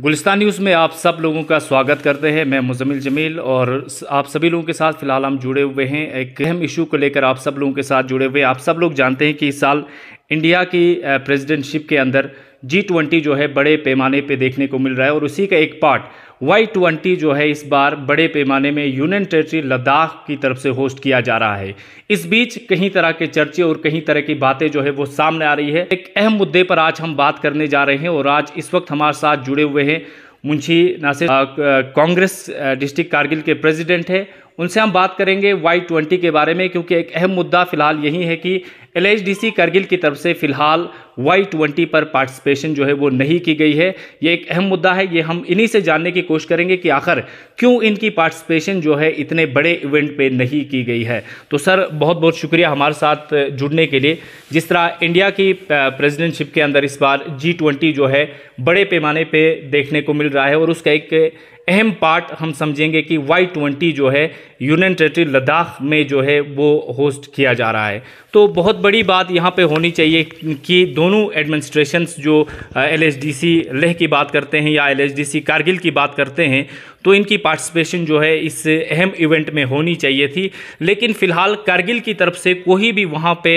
गुलिस्तान news में आप सब लोगों का स्वागत करते हैं मैं मुजमिल जमील और आप सभी लोगों के साथ फ़िलहाल हम जुड़े हुए हैं एक अहम इशू को लेकर आप सब लोगों के साथ जुड़े हुए आप सब लोग जानते हैं कि इस साल इंडिया की प्रेसिडेंटशिप के अंदर जी ट्वेंटी जो है बड़े पैमाने पे देखने को मिल रहा है और उसी का एक पार्ट वाई ट्वेंटी जो है इस बार बड़े पैमाने में यूनियन टेरेटरी लद्दाख की तरफ से होस्ट किया जा रहा है इस बीच कहीं तरह के चर्चे और कहीं तरह की बातें जो है वो सामने आ रही है एक अहम मुद्दे पर आज हम बात करने जा रहे हैं और आज इस वक्त हमारे साथ जुड़े हुए हैं मुंशी नासिर कांग्रेस डिस्ट्रिक्ट कारगिल के प्रेसिडेंट है उनसे हम बात करेंगे वाई ट्वेंटी के बारे में क्योंकि एक अहम मुद्दा फिलहाल यही है कि एल करगिल की तरफ से फिलहाल वाई ट्वेंटी पर पार्टिसिपेशन जो है वो नहीं की गई है ये एक अहम मुद्दा है ये हम इन्हीं से जानने की कोशिश करेंगे कि आखिर क्यों इनकी पार्टिसिपेशन जो है इतने बड़े इवेंट पे नहीं की गई है तो सर बहुत बहुत शुक्रिया हमारे साथ जुड़ने के लिए जिस तरह इंडिया की प्रेजिडेंटशिप के अंदर इस बार जी ट्वेंटी जो है बड़े पैमाने पर देखने को मिल रहा है और उसका एक अहम पार्ट हम समझेंगे कि वाई ट्वेंटी जो है यूनियन टेरेटरी लद्दाख में जो है वो होस्ट किया जा रहा है तो बहुत बड़ी बात यहाँ पे होनी चाहिए कि दोनों एडमिनिस्ट्रेशंस जो एल लेह की बात करते हैं या एल कारगिल की बात करते हैं तो इनकी पार्टिसिपेशन जो है इस अहम इवेंट में होनी चाहिए थी लेकिन फ़िलहाल कारगिल की तरफ से कोई भी वहाँ पे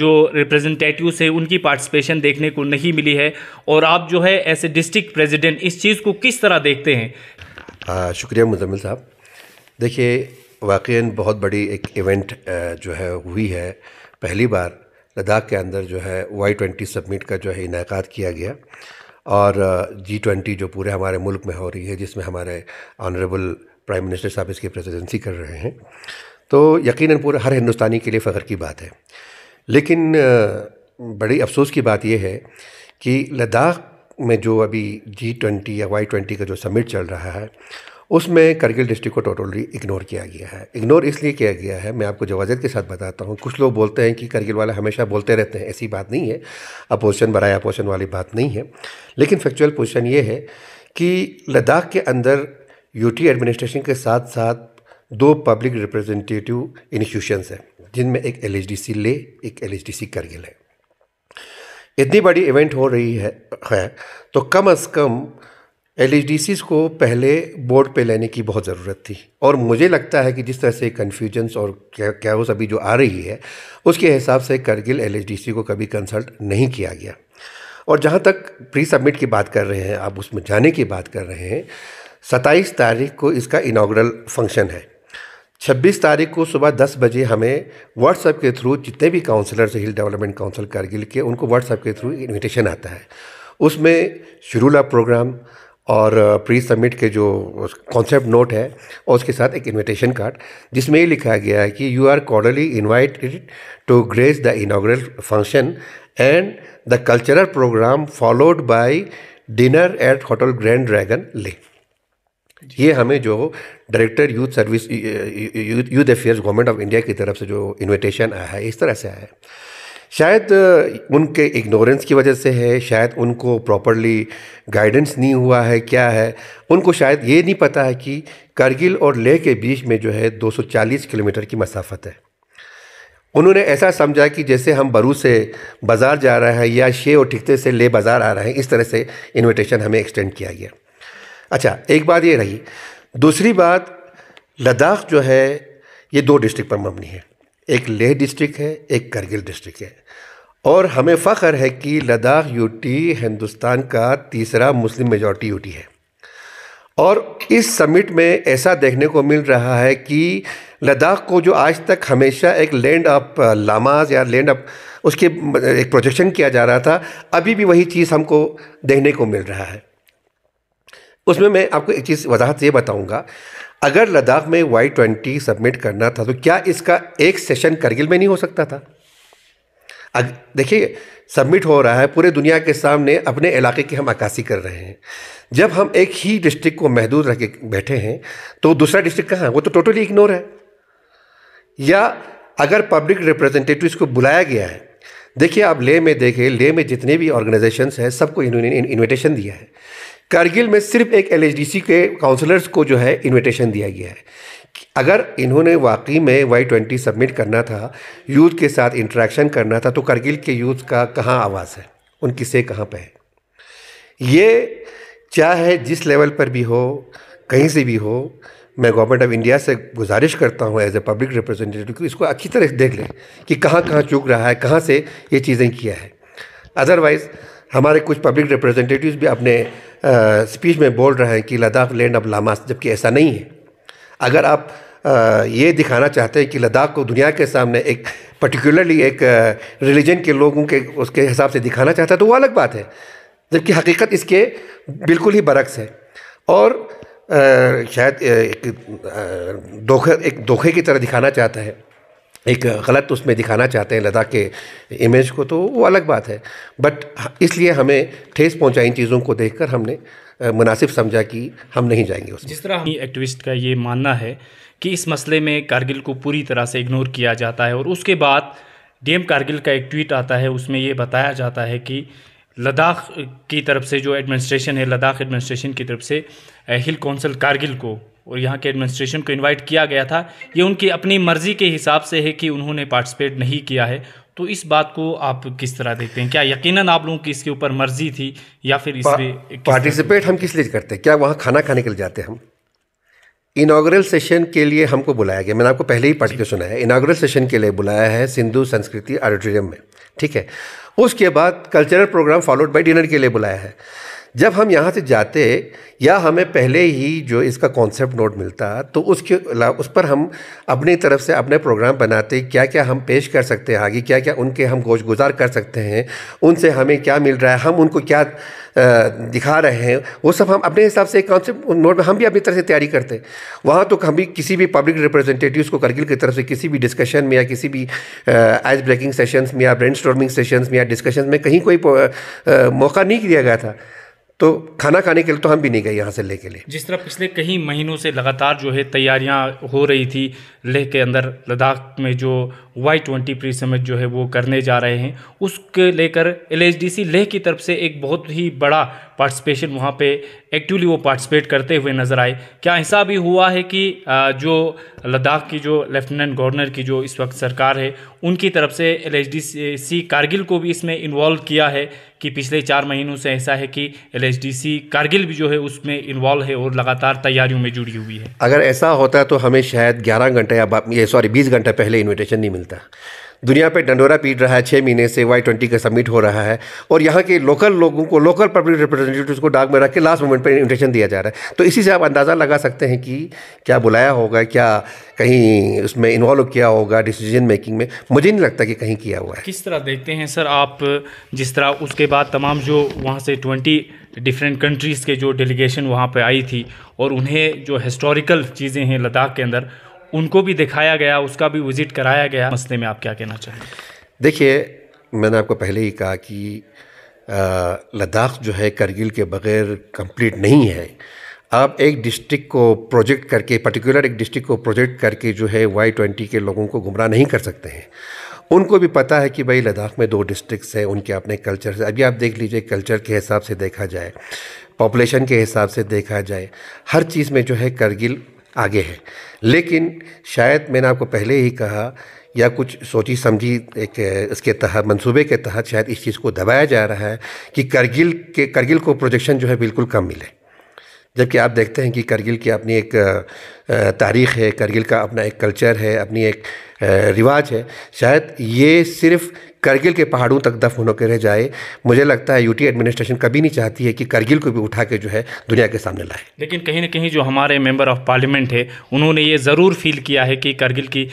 जो रिप्रेजेंटेटिव है उनकी पार्टिसिपेशन देखने को नहीं मिली है और आप जो है ऐसे डिस्ट्रिक्ट प्रेजिडेंट इस चीज़ को किस तरह देखते हैं आ, शुक्रिया मुजमिल साहब देखिए वाक़ बहुत बड़ी एक इवेंट जो है हुई है पहली बार लद्दाख के अंदर जो है वाई ट्वेंटी सबमिट का जो है इनका किया गया और जी ट्वेंटी जो पूरे हमारे मुल्क में हो रही है जिसमें हमारे ऑनरेबल प्राइम मिनिस्टर साहब इसकी प्रेसिडेंसी कर रहे हैं तो यकीन पूरा हर हिंदुस्तानी के लिए फ़ख्र की बात है लेकिन बड़ी अफसोस की बात यह है कि लद्दाख में जो अभी जी ट्वेंटी या वाई ट्वेंटी का जो समिट चल रहा है उसमें करगिल डिस्ट्रिक्ट को टोटली इग्नोर किया गया है इग्नोर इसलिए किया गया है मैं आपको जवाजत के साथ बताता हूँ कुछ लोग बोलते हैं कि करगिल वाले हमेशा बोलते रहते हैं ऐसी बात नहीं है अपोजिशन बरए अपोजिशन वाली बात नहीं है लेकिन फैक्चुअल पोजिशन ये है कि लद्दाख के अंदर यूटी एडमिनिस्ट्रेशन के साथ साथ दो पब्लिक रिप्रेजेंटेटिव इंस्टीट्यूशन हैं जिनमें एक एल ले एक एल करगिल है इतनी बड़ी इवेंट हो रही है, है तो कम अज़ कम एल को पहले बोर्ड पे लेने की बहुत ज़रूरत थी और मुझे लगता है कि जिस तरह से कन्फ्यूजन्स और क्या क्या अभी जो आ रही है उसके हिसाब से करगिल एल को कभी कंसल्ट नहीं किया गया और जहाँ तक प्री सबमिट की बात कर रहे हैं आप उसमें जाने की बात कर रहे हैं सत्ताईस तारीख को इसका इनाग्रल फंक्शन है छब्बीस तारीख को सुबह दस बजे हमें व्हाट्सएप के थ्रू जितने भी councillors hill development council Kargil के उनको व्हाट्सएप के थ्रू इन्विटेशन आता है उसमें शुरूला प्रोग्राम और प्री सबमिट के जो कॉन्सेप्ट नोट है और उसके साथ एक इनविटेशन कार्ड जिसमें ये लिखा गया है कि you are cordially invited to grace the inaugural function and the cultural programme followed by dinner at Hotel Grand Dragon Leh ये हमें जो director youth service youth affairs government of India की तरफ से जो इन्विटेशन आया है इस तरह से आया है शायद उनके इग्नोरेंस की वजह से है शायद उनको प्रॉपरली गाइडेंस नहीं हुआ है क्या है उनको शायद ये नहीं पता है कि करगिल और लेह के बीच में जो है 240 किलोमीटर की मसाफत है उन्होंने ऐसा समझा कि जैसे हम बरू से बाज़ार जा रहे हैं या शे और ठिकते से ले बाज़ार आ रहे हैं इस तरह से इन्विटेशन हमें एक्सटेंड किया गया अच्छा एक बात ये रही दूसरी बात लद्दाख जो है ये दो डिस्ट्रिक्ट पर मबनी है एक लेह डिस्ट्रिक्ट है एक करगिल डिस्ट्रिक्ट है और हमें फ़ख्र है कि लद्दाख यूटी हिंदुस्तान का तीसरा मुस्लिम मेजॉरिटी यूटी है और इस समिट में ऐसा देखने को मिल रहा है कि लद्दाख को जो आज तक हमेशा एक लैंड ऑफ लामाज या लैंड ऑफ उसके एक प्रोजेक्शन किया जा रहा था अभी भी वही चीज़ हमको देखने को मिल रहा है उसमें मैं आपको एक चीज़ वजाहत ये बताऊँगा अगर लद्दाख में वाई ट्वेंटी सबमिट करना था तो क्या इसका एक सेशन करगिल में नहीं हो सकता था देखिए सबमिट हो रहा है पूरे दुनिया के सामने अपने इलाके की हम अक्सी कर रहे हैं जब हम एक ही डिस्ट्रिक्ट को महदूद रख के बैठे हैं तो दूसरा डिस्ट्रिक्ट कहाँ है वो तो टोटली इग्नोर है या अगर पब्लिक रिप्रेजेंटेटिव को बुलाया गया है देखिए आप ले में देखें ले में जितने भी ऑर्गेनाइजेशंस हैं सबको इन्होंने इन्विटेशन दिया है कारगिल में सिर्फ एक एल के काउंसलर्स को जो है इनविटेशन दिया गया है अगर इन्होंने वाकई में वाई ट्वेंटी सबमिट करना था यूथ के साथ इंट्रैक्शन करना था तो करगिल के यूथ का कहाँ आवाज़ है उनकी से कहाँ पर है ये चाहे जिस लेवल पर भी हो कहीं से भी हो मैं गवर्नमेंट ऑफ इंडिया से गुजारिश करता हूँ एज ए पब्लिक रिप्रेजेंटेटिव कि इसको अच्छी तरह देख लें कि कहाँ कहाँ चूक रहा है कहाँ से ये चीज़ें किया है अदरवाइज़ हमारे कुछ पब्लिक रिप्रेजेंटेटिव्स भी अपने स्पीच में बोल रहे हैं कि लद्दाख लैंड ऑफ लामास जबकि ऐसा नहीं है अगर आप आ, ये दिखाना चाहते हैं कि लद्दाख को दुनिया के सामने एक पर्टिकुलरली एक रिलीजन के लोगों के उसके हिसाब से दिखाना चाहता है तो वो अलग बात है जबकि हकीकत इसके बिल्कुल ही बरक्स है और आ, शायद एक धोखे एक धोखे की तरह दिखाना चाहता है एक गलत उसमें दिखाना चाहते हैं लद्दाख के इमेज को तो वो अलग बात है बट इसलिए हमें ठेस पहुंचाई इन चीज़ों को देखकर हमने मुनासिब समझा कि हम नहीं जाएंगे उसमें जिस तरह एक्टिविस्ट का ये मानना है कि इस मसले में कारगिल को पूरी तरह से इग्नोर किया जाता है और उसके बाद डीएम कारगिल का एक ट्वीट आता है उसमें ये बताया जाता है कि लद्दाख की तरफ से जो एडमिनिस्ट्रेशन है लद्दाख एडमिनिस्ट्रेशन की तरफ से हिल कौंसिल कारगिल को और यहाँ के एडमिनिस्ट्रेशन को इनवाइट किया गया था ये उनकी अपनी मर्ज़ी के हिसाब से है कि उन्होंने पार्टिसिपेट नहीं किया है तो इस बात को आप किस तरह देखते हैं क्या यकीनन आप लोगों की इसके ऊपर मर्जी थी या फिर इस पा, पार्टिसिपेट हम किस लिए करते हैं क्या वहाँ खाना खाने के लिए जाते हैं हम इनाग्रल सेशन के लिए हमको बुलाया गया मैंने आपको पहले ही पढ़ के सुना है इनाग्रल सेशन के लिए बुलाया है सिंधु संस्कृति ऑडिटोरियम में ठीक है उसके बाद cultural programme followed by dinner के लिए बुलाया है जब हम यहाँ से जाते या हमें पहले ही जो इसका कॉन्सेप्ट नोट मिलता तो उसके उस पर हम अपनी तरफ से अपने प्रोग्राम बनाते क्या क्या हम पेश कर सकते हैं आगे क्या क्या उनके हम गोश गुजार कर सकते हैं उनसे हमें क्या मिल रहा है हम उनको क्या दिखा रहे हैं वो सब हम अपने हिसाब से कॉन्सेप्ट नोट में हम भी अपनी तरह से तैयारी करते वहाँ तो हम भी किसी भी पब्लिक रिप्रेजेंटेटिव को करगिल की तरफ से किसी भी डिस्कशन में या किसी भी आइस ब्रेकिंग सेशंस में या ब्रेन सेशंस में या डिस्कशन में कहीं कोई मौका नहीं दिया गया था तो खाना खाने के लिए तो हम भी नहीं गए यहाँ से लेह के लिए जिस तरह पिछले कई महीनों से लगातार जो है तैयारियाँ हो रही थी लेह के अंदर लद्दाख में जो वाई ट्वेंटी प्री समिट जो है वो करने जा रहे हैं उसके लेकर एल लेह की तरफ से एक बहुत ही बड़ा पार्टिसिपेशन वहाँ पे एक्टिवली वो पार्टिसिपेट करते हुए नज़र आए क्या ऐसा भी हुआ है कि जो लद्दाख की जो लेफ्टिनेंट गवर्नर की जो इस वक्त सरकार है उनकी तरफ से एल कारगिल को भी इसमें इन्वॉल्व किया है कि पिछले चार महीनों से ऐसा है कि एल कारगिल भी जो है उसमें इन्वॉल्व है और लगातार तैयारियों में जुड़ी हुई है अगर ऐसा होता है तो हमें शायद ग्यारह घंटे या सॉरी बीस घंटे पहले इन्विटेशन नहीं मिलता दुनिया पे डंडोरा पीट रहा है छः महीने से वाई ट्वेंटी का सबमिट हो रहा है और यहाँ के लोकल लोगों को लोकल पब्लिक रिप्रेजेंटेटिव को डाक में रख के लास्ट मोमेंट पर इन्विटेशन दिया जा रहा है तो इसी से आप अंदाज़ा लगा सकते हैं कि क्या बुलाया होगा क्या कहीं उसमें इन्वॉल्व किया होगा डिसीजन मेकिंग में मुझे नहीं लगता कि कहीं किया हुआ है किस तरह देखते हैं सर आप जिस तरह उसके बाद तमाम जो वहाँ से ट्वेंटी डिफरेंट कंट्रीज़ के जो डेलीगेशन वहाँ पर आई थी और उन्हें जो हिस्टोरिकल चीज़ें हैं लद्दाख के अंदर उनको भी दिखाया गया उसका भी विजिट कराया गया मसले में आप क्या कहना चाहेंगे देखिए मैंने आपको पहले ही कहा कि लद्दाख जो है करगिल के बगैर कंप्लीट नहीं है आप एक डिस्ट्रिक्ट को प्रोजेक्ट करके पर्टिकुलर एक डिस्ट्रिक्ट को प्रोजेक्ट करके जो है वाई ट्वेंटी के लोगों को गुमराह नहीं कर सकते हैं उनको भी पता है कि भाई लद्दाख में दो डिस्ट्रिक्ट्स हैं उनके अपने कल्चर से अभी आप देख लीजिए कल्चर के हिसाब से देखा जाए पॉपुलेशन के हिसाब से देखा जाए हर चीज़ में जो है करगिल आगे है लेकिन शायद मैंने आपको पहले ही कहा या कुछ सोची समझी एक इसके तहत मंसूबे के तहत शायद इस चीज़ को दबाया जा रहा है कि करगिल के करगिल को प्रोजेक्शन जो है बिल्कुल कम मिले जबकि आप देखते हैं कि करगिल की अपनी एक तारीख़ है करगिल का अपना एक कल्चर है अपनी एक रिवाज है शायद ये सिर्फ करगिल के पहाड़ों तक दफ होने के रह जाए मुझे लगता है यूटी एडमिनिस्ट्रेशन कभी नहीं चाहती है कि करगिल को भी उठा के जो है दुनिया के सामने लाए लेकिन कहीं ना कहीं जो हमारे मेंबर ऑफ पार्लियामेंट है उन्होंने ये ज़रूर फील किया है कि करगिल की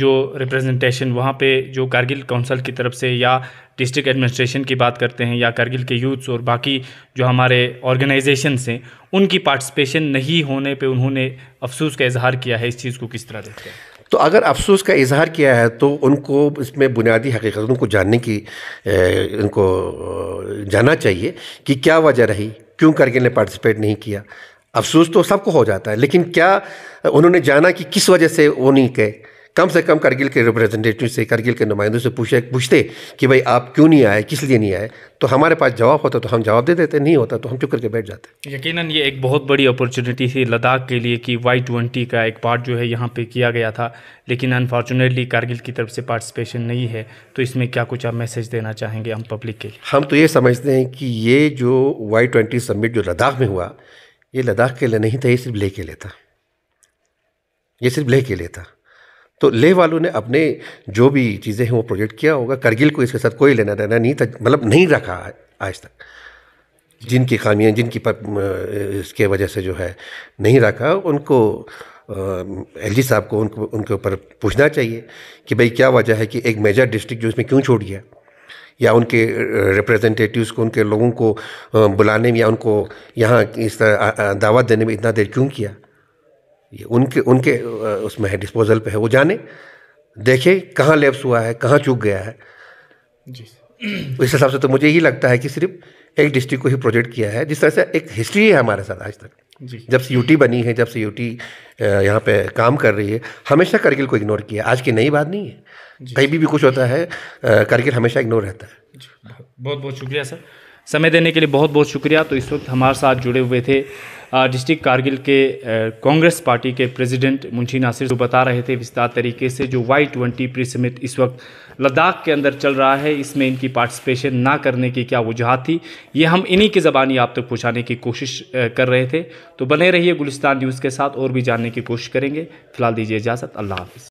जो रिप्रेजेंटेशन वहाँ पे जो करगिल काउंसिल की तरफ से या डिस्ट्रिक्ट एडमिनिस्ट्रेशन की बात करते हैं या करगिल के यूथ्स और बाकी जो हमारे ऑर्गेनाइजेशन हैं उनकी पार्टिसिपेशन नहीं होने पर उन्होंने अफसोस का इजहार किया है इस चीज़ को किस तरह देखते हैं तो अगर अफसोस का इजहार किया है तो उनको इसमें बुनियादी हकीकतों को जानने की इनको जाना चाहिए कि क्या वजह रही क्यों करके ने पार्टिसिपेट नहीं किया अफसोस तो सबको हो जाता है लेकिन क्या उन्होंने जाना कि किस वजह से वो नहीं कहे कम से कम करगिल के रिप्रेजेंटेटिव से करगिल के नुमाइंदों से पूछे पूछते कि भाई आप क्यों नहीं आए किस लिए नहीं आए तो हमारे पास जवाब होता तो हम जवाब दे देते नहीं होता तो हम चुप करके बैठ जाते यकीनन ये एक बहुत बड़ी अपॉर्चुनिटी थी लद्दाख के लिए कि वाई ट्वेंटी का एक पार्ट जो है यहाँ पर किया गया था लेकिन अनफॉर्चुनेटली कारगिल की तरफ से पार्टिसिपेशन नहीं है तो इसमें क्या कुछ आप मैसेज देना चाहेंगे हम पब्लिक के लिए हम तो ये समझते हैं कि ये जो वाई ट्वेंटी समिट जो लद्दाख में हुआ ये लद्दाख के लिए नहीं था ये सिर्फ लेह के लिए था ये सिर्फ लेह के लिए था तो ले वालों ने अपने जो भी चीज़ें हैं वो प्रोजेक्ट किया होगा करगिल को इसके साथ कोई लेना देना नहीं था मतलब नहीं रखा आज तक जिनकी खामियां जिनकी पर, इसके वजह से जो है नहीं रखा उनको एल जी साहब को उनको उनके ऊपर पूछना चाहिए कि भाई क्या वजह है कि एक मेजर डिस्ट्रिक्ट जो इसमें क्यों छोड़ गया या उनके रिप्रेजेंटेटिव्स को उनके लोगों को बुलाने में या उनको यहाँ इस तरह दावत देने में इतना देर क्यों किया ये उनके उनके उसमें है डिस्पोजल पे है वो जाने देखे कहाँ लेप्स हुआ है कहाँ चूक गया है जी तो इस हिसाब से तो मुझे ही लगता है कि सिर्फ एक डिस्ट्रिक्ट को ही प्रोजेक्ट किया है जिस तरह से एक हिस्ट्री है हमारे साथ आज तक जब से यूटी बनी है जब से यूटी यहाँ पे काम कर रही है हमेशा करगिल को इग्नोर किया आज की नई बात नहीं है कहीं भी, भी कुछ होता है करगिल हमेशा इग्नोर रहता है बहुत बहुत शुक्रिया सर समय देने के लिए बहुत बहुत शुक्रिया तो इस वक्त हमारे साथ जुड़े हुए थे डिस्ट्रिक्ट कारगिल के कांग्रेस पार्टी के प्रेसिडेंट मुंशी नासिर जो बता रहे थे विस्तार तरीके से जो वाई ट्वेंटी प्री समिट इस वक्त लद्दाख के अंदर चल रहा है इसमें इनकी पार्टिसिपेशन ना करने की क्या वजूहत थी ये हम इन्हीं की ज़बानी आप तक तो पहुँचाने की कोशिश कर रहे थे तो बने रहिए गुलिस्तान न्यूज़ के साथ और भी जानने की कोशिश करेंगे फिलहाल दीजिए इजाज़त अल्लाह हाफिज़